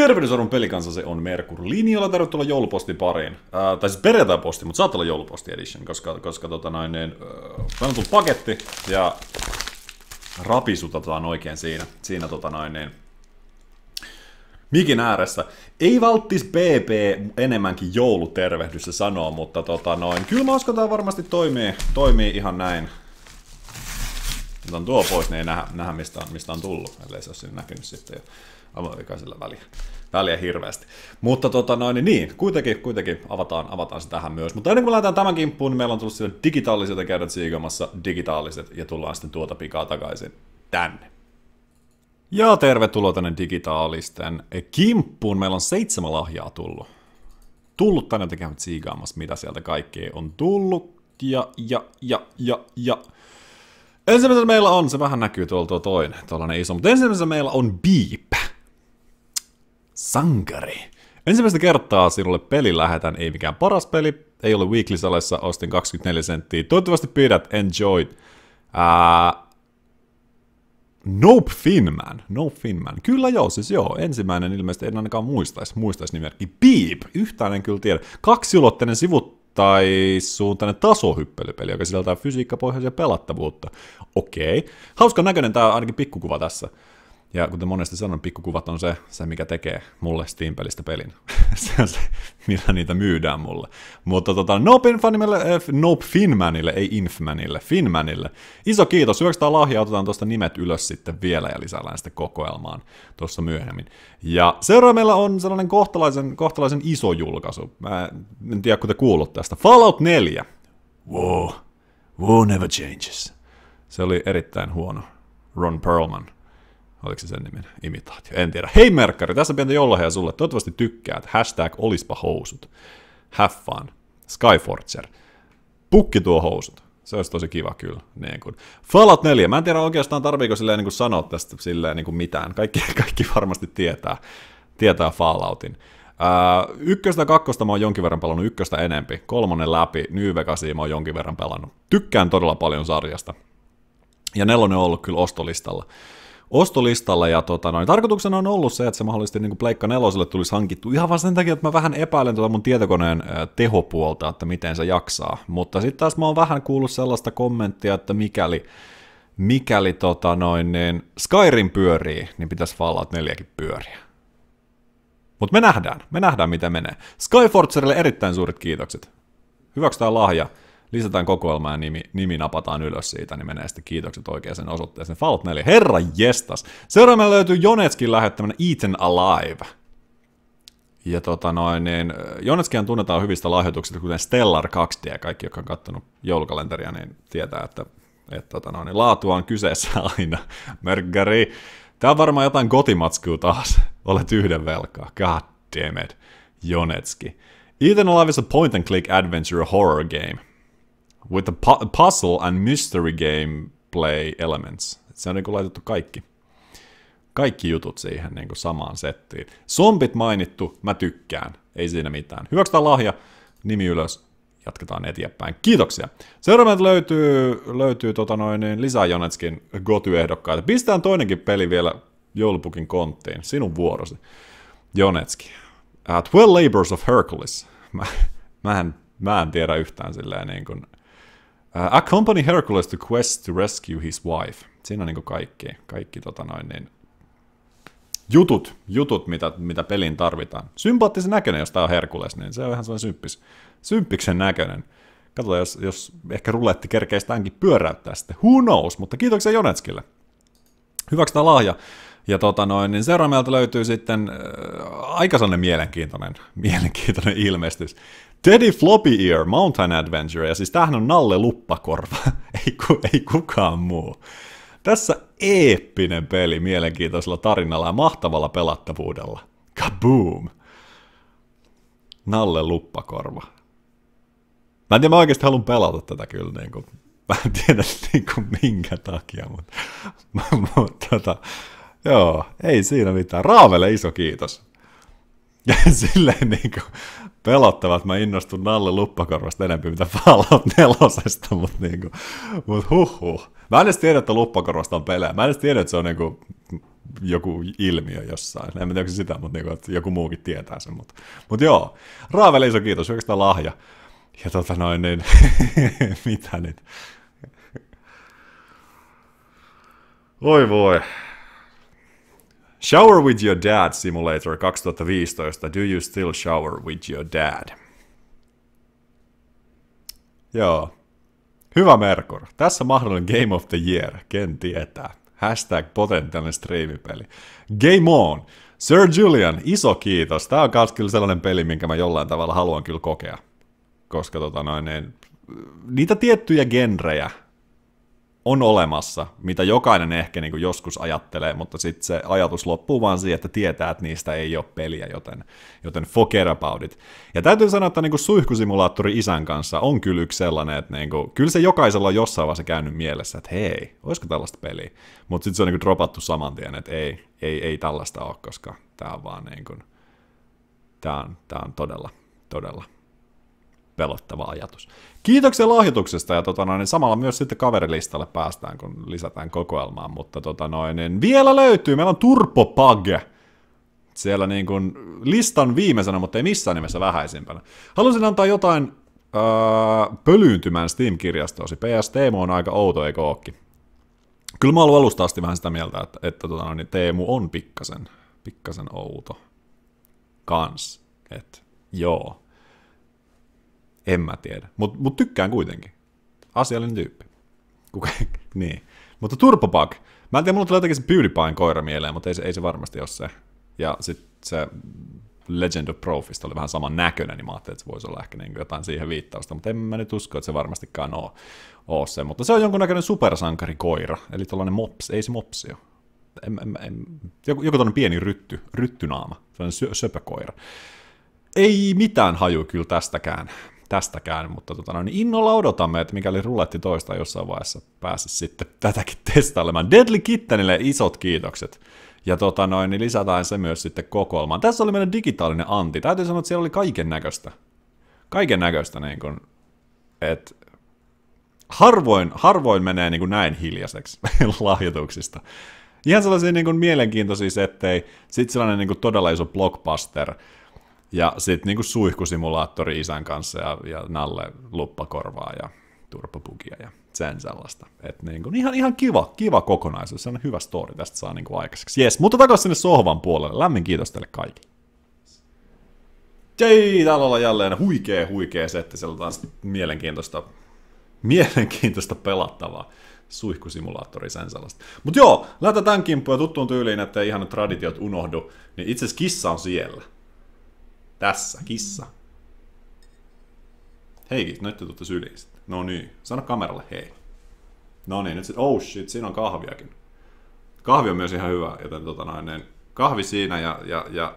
Terveydensorun pelikansa se on Merkur. Linjalla tervetuloa jouluposti pariin. Ää, tai siis perjantai-posti, mutta saattaa olla jouluposti edition, koska, koska tota näin, niin, ää, on tullut paketti ja rapisutetaan oikein siinä, siinä tota näin, niin, mikin ääressä. Ei valttis BP enemmänkin joulutervehdys se sanoo, mutta tota noin, kyllä mä uskon, varmasti toimii, toimii ihan näin, Otan tuo pois, niin ei nähdä, nähdä mistä, on, mistä on tullut, ellei se ole siinä näkynyt sitten jo avovikaisella väliä, väliä hirveästi. Mutta tota noin, niin, niin kuitenkin, kuitenkin avataan, avataan se tähän myös. Mutta ennen kuin lähdetään tämän kimppuun, niin meillä on tullut digitaaliset ja siikamassa digitaaliset ja tullaan sitten tuota pikaa takaisin tänne. Ja tervetuloa tänne digitaalisten kimppuun. Meillä on seitsemän lahjaa tullut. Tullut tänne tekemään siigaamassa, mitä sieltä kaikkea on tullut. Ja, ja, ja, ja, ja. Ensimmäisenä meillä on, se vähän näkyy tuolla tuo toinen, tuollainen iso, mutta ensimmäisenä meillä on Beep. Sankari. Ensimmäistä kertaa sinulle peli lähetän, ei mikään paras peli, ei ole weekly salessa, ostin 24 senttiä. Toivottavasti pidät, enjoyed. Ää... Nope Finman, Nope Finman. Kyllä joo, siis joo, ensimmäinen ilmeisesti en ainakaan muistaisi, muistaisi nimerkki. Beep, yhtään en kyllä tiedä. Kaksiulotteinen sivut tai suuntainen tasohyppelypeli, joka sisältää fysiikkapohjaisia pelattavuutta. Okei. Hauska näköinen tämä ainakin pikkukuva tässä. Ja kuten monesti sanon, pikkukuvat on se, se mikä tekee mulle Steam-pelistä pelin. se on se, millä niitä myydään mulle. Mutta tota, Nope, Infanimelle, eh, nope Finmanille, ei Infmanille, Finmanille. Iso kiitos, 900 lahjaa, otetaan tuosta nimet ylös sitten vielä ja lisäällään sitten kokoelmaan tuossa myöhemmin. Ja seuraava meillä on sellainen kohtalaisen, kohtalaisen iso julkaisu. Mä en tiedä, kun te kuullut tästä. Fallout 4. Wow. War never changes. Se oli erittäin huono. Ron Perlman Oliko se sen nimen? Imitaatio. En tiedä. Hei Merkkari, tässä pientä jollaheja sulle. Toivottavasti tykkäät. Hashtag olispa housut. Have fun. Skyforger. Pukki tuo housut. Se olisi tosi kiva kyllä. Niin kuin. Fallout 4. Mä en tiedä oikeastaan tarviiko silleen niin kuin sanoa tästä silleen niin kuin mitään. Kaikki, kaikki varmasti tietää, tietää Falloutin. Öö, ykköstä ja kakkosta mä oon jonkin verran pelannut, ykköstä enempi. Kolmonen läpi, New Vegasia mä oon jonkin verran pelannut. Tykkään todella paljon sarjasta. Ja nelonen on ollut kyllä ostolistalla ostolistalle, ja tota, noin, tarkoituksena on ollut se, että se mahdollisesti niin kuin Pleikka neloselle tulisi hankittu ihan vaan sen takia, että mä vähän epäilen tuota mun tietokoneen tehopuolta, että miten se jaksaa, mutta sitten taas mä oon vähän kuullut sellaista kommenttia, että mikäli mikäli tota noin, niin Skyrim pyörii, niin pitäisi Fallout 4 pyöriä. Mutta me nähdään, me nähdään mitä menee. Skyforcerille erittäin suuret kiitokset. Hyväksytään lahja lisätään kokoelmaa ja nimi, nimi napataan ylös siitä, niin menee sitten kiitokset oikeaan osoitteeseen. Fallout 4, herra jestas! Seuraavana löytyy Jonetskin lähettämänä Eaten Alive. Ja tota noin, niin äh, Jonetskihan tunnetaan hyvistä lahjoituksista, kuten Stellar 2D, ja kaikki, jotka on katsonut joulukalenteria, niin tietää, että, että tota noin, niin laatua on kyseessä aina. Merkkari. Tää on varmaan jotain gotimatskua taas. Olet yhden velkaa. God damn it. Jonetski. Ethan Alive is a point and click adventure horror game with the pu puzzle and mystery game play elements. Et se on niinku laitettu kaikki. Kaikki jutut siihen niinku samaan settiin. Zombit mainittu, mä tykkään. Ei siinä mitään. Hyväksytään lahja, nimi ylös, jatketaan eteenpäin. Kiitoksia. Seuraavat löytyy, löytyy tota noin, niin lisää Jonetskin Goty-ehdokkaita. Pistään toinenkin peli vielä joulupukin konttiin. Sinun vuorosi. Jonetski. Uh, Twelve Labors of Hercules. Mä, mä, en, mä en tiedä yhtään silleen niin kuin, Uh, accompany Hercules to quest to rescue his wife. Siinä on niin kaikki, kaikki tota noin, niin jutut, jutut mitä, mitä peliin tarvitaan. Sympaattisen näköinen, jos tää on Herkules, niin se on ihan sellainen symppis, symppiksen näköinen. Katsotaan, jos, jos ehkä ruletti kerkeisi tämänkin pyöräyttää sitten. Who knows? Mutta kiitoksia Jonetskille. Hyväksi tämä lahja. Ja tota noin, niin seuraamelta löytyy sitten äh, aika sellainen mielenkiintoinen, mielenkiintoinen ilmestys. Teddy Floppy Ear, Mountain Adventure, ja siis tämähän on Nalle Luppakorva, ei, ku, ei kukaan muu. Tässä eeppinen peli mielenkiintoisella tarinalla ja mahtavalla pelattavuudella. Kaboom! Nalle Luppakorva. Mä en tiedä, mä oikeasti haluan pelata tätä kyllä, niin kuin, mä en tiedä niin kuin minkä takia, mutta, mutta tota, joo, ei siinä mitään. Raavelle iso kiitos. Ja silleen niin kuin, pelottava, että mä innostun Nalle Luppakorvasta enemmän mitä Fallout 4, mutta niinku, mut huh. Mä en edes tiedä, että Luppakorvasta on pelejä. Mä en edes tiedä, että se on niinku joku ilmiö jossain. En tiedä, onko se sitä, mutta niinku, että joku muukin tietää sen. Mutta mut joo, Raaveli iso kiitos, oikeastaan lahja. Ja tota noin, niin mitä nyt? Oi voi. Shower with your dad simulator 2015. Do you still shower with your dad? Joo. Hyvä Merkur. Tässä mahdollinen Game of the Year. Ken tietää. Hashtag potentiaalinen striimipeli. Game on! Sir Julian, iso kiitos. Tämä on myös kyllä sellainen peli, minkä mä jollain tavalla haluan kyllä kokea. Koska tota noin, niin, niitä tiettyjä genrejä, on olemassa, mitä jokainen ehkä niin kuin joskus ajattelee, mutta sitten se ajatus loppuu vaan siihen, että tietää, että niistä ei ole peliä, joten, joten forget about it. Ja täytyy sanoa, että niin kuin suihkusimulaattori isän kanssa on kyllä yksi sellainen, että niin kuin, kyllä se jokaisella on jossain vaiheessa käynyt mielessä, että hei, olisiko tällaista peliä? Mutta sitten se on niin kuin dropattu saman tien, että ei, ei, ei tällaista ole, koska tämä on vaan niin kuin, tämä on, tämä on todella, todella pelottava ajatus. Kiitoksia lahjoituksesta ja tota noin, niin samalla myös sitten kaverilistalle päästään, kun lisätään kokoelmaa, mutta tota noin, niin vielä löytyy, meillä on Turpopag, siellä niin kuin listan viimeisenä, mutta ei missään nimessä vähäisimpänä. Halusin antaa jotain öö, pölyyntymään Steam-kirjastoosi. PS Teemu on aika outo, eikö ookki? Kyllä mä ollut alusta asti vähän sitä mieltä, että, että tota, noin, niin Teemu on pikkasen, pikkasen outo kans. Et, joo. En mä tiedä. Mutta mut tykkään kuitenkin. Asiallinen tyyppi. Kuka? niin. Mutta Turbopug. Mä en tiedä, mulla tulee jotenkin se PewDiePien koira mieleen, mutta ei se, ei se varmasti ole se. Ja sitten se Legend of Profista oli vähän saman näköinen, niin mä ajattelin, että se voisi olla ehkä niin jotain siihen viittausta, mutta en mä nyt usko, että se varmastikaan ole, ole se. Mutta se on jonkunnäköinen supersankarikoira, eli tällainen mops, ei se mopsi ole. En, en, en, joku, joku tämmöinen pieni rytty, ryttynaama, sellainen sö, söpökoira. Ei mitään haju kyllä tästäkään tästäkään, mutta tota, no, niin innolla odotamme, että mikäli ruletti toista jossain vaiheessa pääsis sitten tätäkin testailemaan. Deadly Kittenille isot kiitokset. Ja tota noin, niin lisätään se myös sitten kokoelmaan. Tässä oli meidän digitaalinen anti. Täytyy sanoa, että siellä oli kaiken näköistä. Kaiken näköistä niin kuin, että harvoin, harvoin menee niin kuin näin hiljaiseksi lahjoituksista. Ihan sellaisia niin kuin mielenkiintoisia settejä, sitten sellainen niin kuin todella iso blockbuster, ja sitten niinku suihkusimulaattori isän kanssa ja, ja Nalle luppakorvaa ja turpapukia ja sen sellaista. Et niinku, ihan, ihan kiva, kiva kokonaisuus, se on hyvä story, tästä saa niinku aikaiseksi. Yes, mutta takaisin sinne sohvan puolelle. Lämmin kiitos teille kaikille. Jei, täällä ollaan jälleen huikea, huikea setti. Siellä on taas mielenkiintoista, mielenkiintoista pelattavaa suihkusimulaattori sen sellaista. Mutta joo, lähdetään kimppuun ja tuttuun tyyliin, että ihan ne traditiot unohdu, niin itse asiassa kissa on siellä. Tässä, kissa. Hei, nyt te tuutte syliin No niin, sano kameralle hei. No niin, nyt sit, oh shit, siinä on kahviakin. Kahvi on myös ihan hyvä, joten tota noin, niin kahvi siinä ja, ja, ja,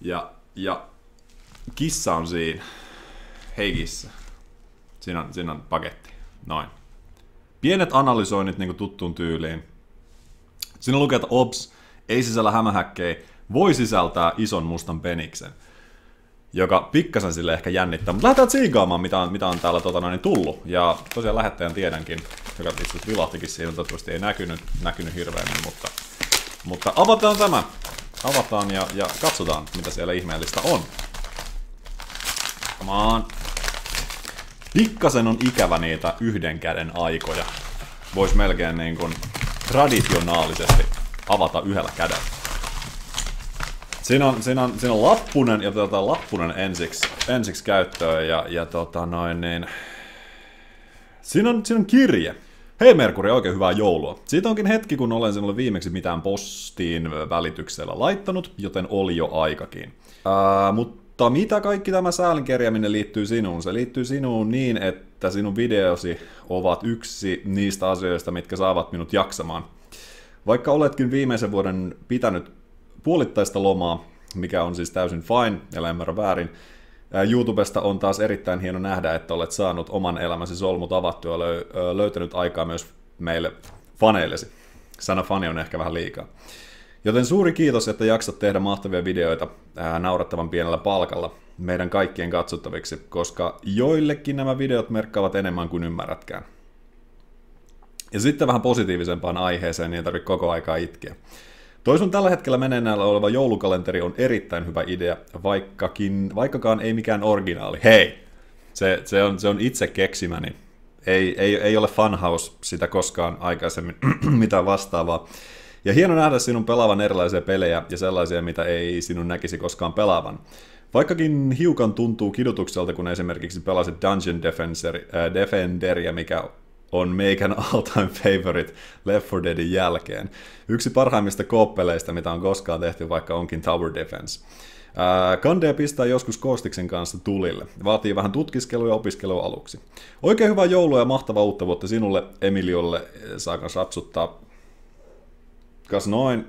ja, ja kissa on siinä. Hei kissa. Siinä on, siinä on paketti. Noin. Pienet analysoinnit niin tuttuun tyyliin. Siinä lukee, että ops, ei sisällä hämähäkkejä, voi sisältää ison mustan peniksen, joka pikkasen sille ehkä jännittää. Mutta lähdetään tsiigaamaan, mitä on, mitä on täällä tota, noin, niin tullut. Ja tosiaan lähettäjän tiedänkin, joka itse vilahtikin siinä, toivottavasti ei näkynyt, näkynyt hirveämmin, mutta, mutta avataan tämä. Avataan ja, ja katsotaan, mitä siellä ihmeellistä on. Come on. Pikkasen on ikävä niitä yhden käden aikoja. Voisi melkein niin kuin traditionaalisesti avata yhdellä kädellä. Siinä on, siinä on, siinä on lappunen ja tota, lappunen ensiksi, ensiksi käyttöön ja, ja tota noin niin... Siinä on, siinä on kirje. Hei Merkuri, oikein hyvää joulua. Siitä onkin hetki, kun olen sinulle viimeksi mitään postiin välityksellä laittanut, joten oli jo aikakin. Ää, mutta mitä kaikki tämä säälin kerjääminen liittyy sinuun? Se liittyy sinuun niin, että sinun videosi ovat yksi niistä asioista, mitkä saavat minut jaksamaan. Vaikka oletkin viimeisen vuoden pitänyt puolittaista lomaa, mikä on siis täysin fine, älä väärin. YouTubesta on taas erittäin hieno nähdä, että olet saanut oman elämäsi solmut avattua ja löytänyt aikaa myös meille faneillesi. Sana fani on ehkä vähän liikaa. Joten suuri kiitos, että jaksat tehdä mahtavia videoita ää, naurattavan pienellä palkalla meidän kaikkien katsottaviksi, koska joillekin nämä videot merkkaavat enemmän kuin ymmärrätkään. Ja sitten vähän positiivisempaan aiheeseen, niin ei tarvitse koko aikaa itkeä. Toi sun tällä hetkellä meneillään oleva joulukalenteri on erittäin hyvä idea, vaikkakin, vaikkakaan ei mikään originaali. Hei! Se, se, on, se on itse keksimäni. Ei, ei, ei ole Funhouse sitä koskaan aikaisemmin mitään vastaavaa. Ja hieno nähdä sinun pelaavan erilaisia pelejä ja sellaisia, mitä ei sinun näkisi koskaan pelaavan. Vaikkakin hiukan tuntuu kidutukselta, kun esimerkiksi pelasit Dungeon Defenser, äh, Defenderia, mikä on meikän all-time favorite Left 4 Deadin jälkeen. Yksi parhaimmista kooppeleista, mitä on koskaan tehty, vaikka onkin Tower Defense. Kandea pistää joskus Koostiksen kanssa tulille. Vaatii vähän tutkiskelua ja opiskelua aluksi. Oikein hyvää joulua ja mahtavaa uutta vuotta sinulle, Emiliolle, saakan satsuttaa. Kas noin.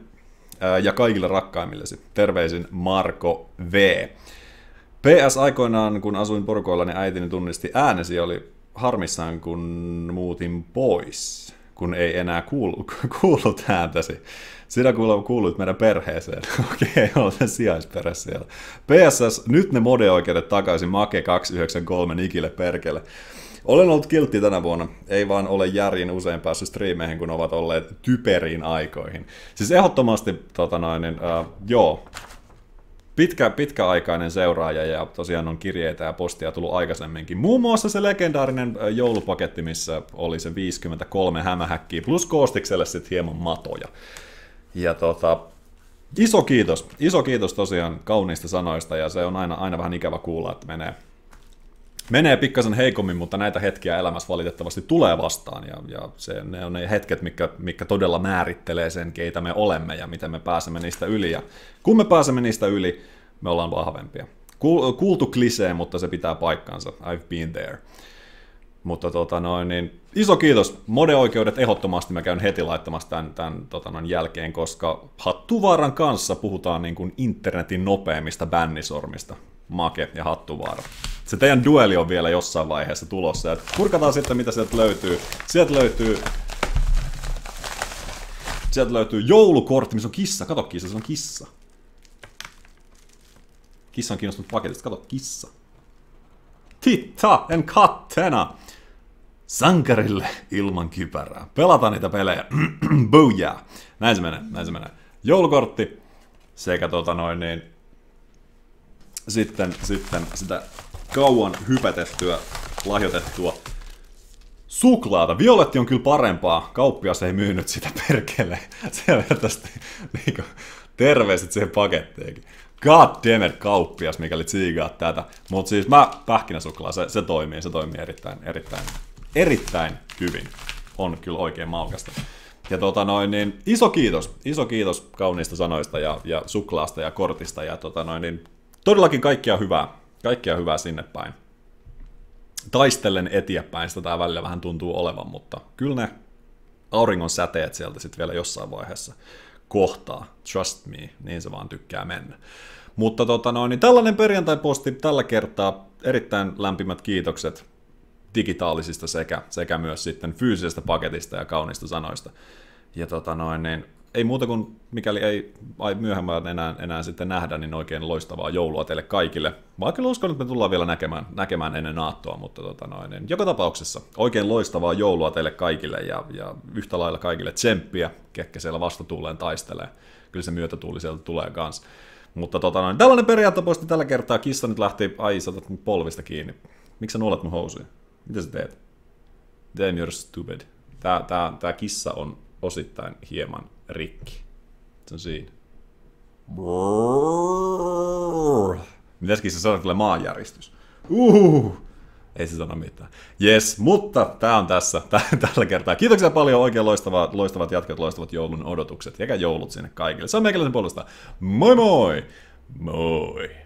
Ja kaikille rakkaimmillesi. Terveisin Marko V. PS aikoinaan, kun asuin porukoilla, niin äitini tunnisti äänesi oli harmissaan, kun muutin pois, kun ei enää kuulu, kuullut ääntäsi. Sinä kuulut, kuulut meidän perheeseen. Okei, okay, olen sijaisperhe siellä. PSS, nyt ne modeoikeudet takaisin Make 293 Nikille perkele. Olen ollut kiltti tänä vuonna, ei vaan ole järjin usein päässyt striimeihin, kun ovat olleet typeriin aikoihin. Siis ehdottomasti, tota noin, niin, uh, joo, pitkä, pitkäaikainen seuraaja ja tosiaan on kirjeitä ja postia tullut aikaisemminkin. Muun muassa se legendaarinen joulupaketti, missä oli se 53 hämähäkkiä plus koostikselle sitten hieman matoja. Ja tota, iso kiitos, iso kiitos tosiaan kauniista sanoista ja se on aina, aina vähän ikävä kuulla, että menee, menee pikkasen heikommin, mutta näitä hetkiä elämässä valitettavasti tulee vastaan. Ja, ja se, ne on ne hetket, mikä, mitkä todella määrittelee sen, keitä me olemme ja miten me pääsemme niistä yli. Ja kun me pääsemme niistä yli, me ollaan vahvempia. Kuultu klisee, mutta se pitää paikkansa. I've been there. Mutta tota noin, niin iso kiitos. Mode-oikeudet ehdottomasti mä käyn heti laittamassa tämän, tämän tota noin, jälkeen, koska Hattuvaaran kanssa puhutaan niin kuin internetin nopeimmista bännisormista. Make ja Hattuvaara. Se teidän dueli on vielä jossain vaiheessa tulossa. Ja kurkataan sitten, mitä sieltä löytyy. Sieltä löytyy Sieltä löytyy joulukortti, missä on kissa. Kato kissa, se on kissa. Kissa on kiinnostunut paketista. Kato, kissa. Titta, en kattena! Sankarille ilman kypärää. Pelataan niitä pelejä. Booyah! Näin se menee, näin se menee. Joulukortti sekä tota noin niin, sitten, sitten sitä kauan hypätettyä, lahjoitettua suklaata. Violetti on kyllä parempaa. Kauppias ei myynyt sitä perkele. Selvästi niinku, terveiset siihen paketteihin. God damn it, kauppias, mikäli tsiigaa tätä. Mutta siis mä pähkinäsuklaa, se, se toimii, se toimii erittäin, erittäin, erittäin hyvin. On kyllä oikein maukasta. Ja tota noin, niin iso kiitos, iso kiitos kauniista sanoista ja, ja suklaasta ja kortista ja tota noin, niin Todellakin kaikkia hyvää. Kaikkia hyvää sinne päin. Taistellen eteenpäin sitä tämä välillä vähän tuntuu olevan, mutta kyllä ne auringon säteet sieltä sitten vielä jossain vaiheessa kohtaa. Trust me, niin se vaan tykkää mennä. Mutta tota noin, niin tällainen perjantai-posti tällä kertaa. Erittäin lämpimät kiitokset digitaalisista sekä, sekä myös sitten fyysisestä paketista ja kaunista sanoista. Ja tota noin, niin ei muuta kuin mikäli ei ai myöhemmin enää, enää sitten nähdä, niin oikein loistavaa joulua teille kaikille. Mä kyllä uskon, että me tullaan vielä näkemään, näkemään ennen aattoa, mutta tota noin, niin joka tapauksessa oikein loistavaa joulua teille kaikille ja, ja yhtä lailla kaikille tsemppiä, ketkä siellä vastatuuleen taistelee. Kyllä se myötätuuli sieltä tulee kans. Mutta tota noin, tällainen periaatteposti tällä kertaa. Kissa nyt lähti, ai sä mun polvista kiinni. Miksi sä nuolet mun housuja? Mitä sä teet? Damn you're stupid. Tää, tää, tää kissa on osittain hieman rikki. Se on siinä. Brrrr. Mitäskin se on kyllä maanjäristys. Uhuhu. Ei se sano mitään. Yes, mutta tämä on tässä tällä kertaa. Kiitoksia paljon, oikein loistavat, loistavat jatkat, loistavat joulun odotukset. Jäkä joulut sinne kaikille. Se on meikäläisen puolesta. Moi moi! Moi!